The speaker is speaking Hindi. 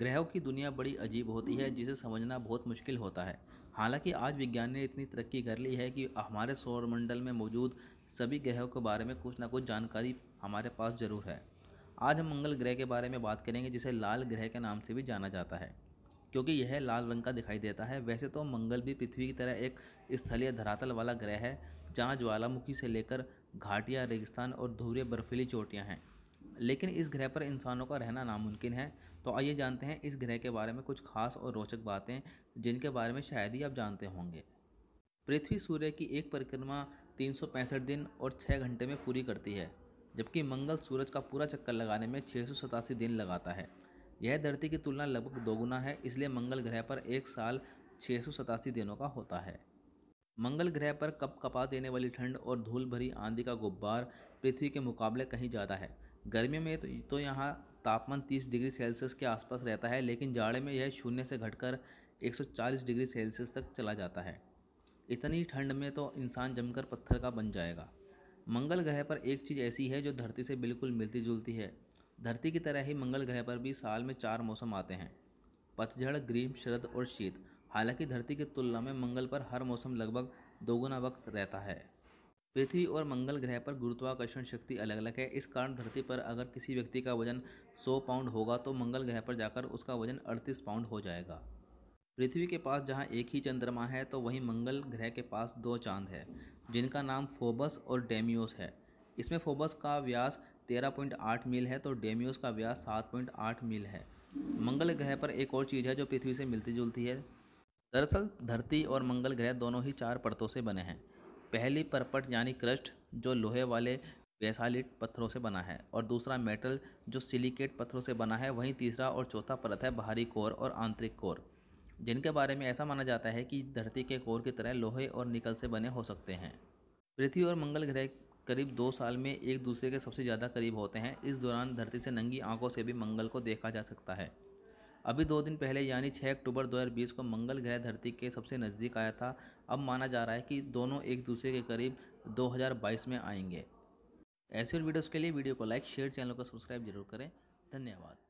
ग्रहों की दुनिया बड़ी अजीब होती है जिसे समझना बहुत मुश्किल होता है हालांकि आज विज्ञान ने इतनी तरक्की कर ली है कि हमारे सौरमंडल में मौजूद सभी ग्रहों के बारे में कुछ ना कुछ जानकारी हमारे पास ज़रूर है आज हम मंगल ग्रह के बारे में बात करेंगे जिसे लाल ग्रह के नाम से भी जाना जाता है क्योंकि यह लाल रंग का दिखाई देता है वैसे तो मंगल भी पृथ्वी की तरह एक स्थलीय धरातल वाला ग्रह है जहाँ ज्वालामुखी से लेकर घाटियाँ रेगिस्तान और धूरे बर्फीली चोटियाँ हैं लेकिन इस ग्रह पर इंसानों का रहना नामुमकिन है तो आइए जानते हैं इस ग्रह के बारे में कुछ खास और रोचक बातें जिनके बारे में शायद ही आप जानते होंगे पृथ्वी सूर्य की एक परिक्रमा तीन दिन और छः घंटे में पूरी करती है जबकि मंगल सूरज का पूरा चक्कर लगाने में छः दिन लगाता है यह धरती की तुलना लगभग दोगुना है इसलिए मंगल ग्रह पर एक साल छः दिनों का होता है मंगल ग्रह पर कप कपा देने वाली ठंड और धूल भरी आंधी का गुब्बार पृथ्वी के मुकाबले कहीं ज़्यादा है गर्मी में तो, तो, यहाँ तापमान 30 डिग्री सेल्सियस के आसपास रहता है लेकिन जाड़े में यह शून्य से घटकर 140 डिग्री सेल्सियस तक चला जाता है इतनी ठंड में तो इंसान जमकर पत्थर का बन जाएगा मंगल ग्रह पर एक चीज़ ऐसी है जो धरती से बिल्कुल मिलती जुलती है धरती की तरह ही मंगल ग्रह पर भी साल में चार मौसम आते हैं पतझड़ ग्रीम शरद और शीत हालांकि धरती की तुलना में मंगल पर हर मौसम लगभग दोगुना वक्त रहता है पृथ्वी और मंगल ग्रह पर गुरुत्वाकर्षण शक्ति अलग अलग है इस कारण धरती पर अगर किसी व्यक्ति का वजन 100 पाउंड होगा तो मंगल ग्रह पर जाकर उसका वजन 38 पाउंड हो जाएगा पृथ्वी के पास जहाँ एक ही चंद्रमा है तो वहीं मंगल ग्रह के पास दो चांद है जिनका नाम फोबस और डेमियोस है इसमें फोबस का व्यास 13.8 मील है तो डेमियोस का व्यास 7.8 मील है मंगल ग्रह पर एक और चीज़ है जो पृथ्वी से मिलती जुलती है दरअसल धरती और मंगल ग्रह दोनों ही चार परतों से बने हैं पहली परपट यानी क्रस्ट जो लोहे वाले बेसालिट पत्थरों से बना है और दूसरा मेटल जो सिलिकेट पत्थरों से बना है वहीं तीसरा और चौथा परत है बाहरी कोर और आंतरिक कोर जिनके बारे में ऐसा माना जाता है कि धरती के कोर की तरह लोहे और निकल से बने हो सकते हैं पृथ्वी और मंगल ग्रह करीब दो साल में एक दूसरे के सबसे ज़्यादा करीब होते हैं इस दौरान धरती से नंगी आंखों से भी मंगल को देखा जा सकता है अभी दो दिन पहले यानी 6 अक्टूबर 2020 को मंगल ग्रह धरती के सबसे नज़दीक आया था अब माना जा रहा है कि दोनों एक दूसरे के करीब 2022 में आएंगे ऐसे और वीडियोज़ के लिए वीडियो को लाइक शेयर चैनल को सब्सक्राइब जरूर करें धन्यवाद